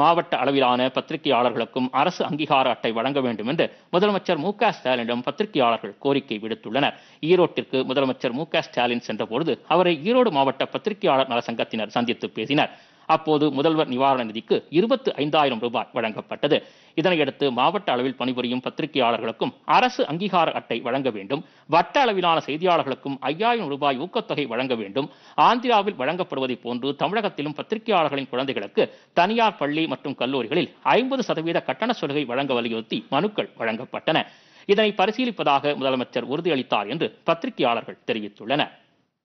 மாவட்ட அளவிலான பத்திரிகையாளர்களுக்கும் அரசு அங்கீகார அட்டை வழங்க வேண்டும் என்று முதலமைச்சர் மு ஸ்டாலினிடம் பத்திரிகையாளர்கள் கோரிக்கை விடுத்துள்ளனர் ஈரோட்டிற்கு முதலமைச்சர் மு ஸ்டாலின் சென்றபோது அவரை ஈரோடு மாவட்ட பத்திரிகையாளர் நல சங்கத்தினர் சந்தித்து பேசினர் அப்போது முதல்வர் நிவாரண நிதிக்கு இருபத்தி ஐந்தாயிரம் ரூபாய் வழங்கப்பட்டது இதனையடுத்து மாவட்ட அளவில் பணிபுரியும் பத்திரிகையாளர்களுக்கும் அரசு அங்கீகார அட்டை வழங்க வேண்டும் வட்ட அளவிலான செய்தியாளர்களுக்கும் ஐயாயிரம் ரூபாய் ஊக்கத்தொகை வழங்க வேண்டும் ஆந்திராவில் வழங்கப்படுவதைப் போன்று தமிழகத்திலும் பத்திரிகையாளர்களின் குழந்தைகளுக்கு தனியார் பள்ளி மற்றும் கல்லூரிகளில் ஐம்பது சதவீத கட்டண சலுகை வழங்க வலியுறுத்தி மனுக்கள் வழங்கப்பட்டன இதனை பரிசீலிப்பதாக முதலமைச்சர் உறுதியளித்தார் என்று பத்திரிகையாளர்கள் தெரிவித்துள்ளனர்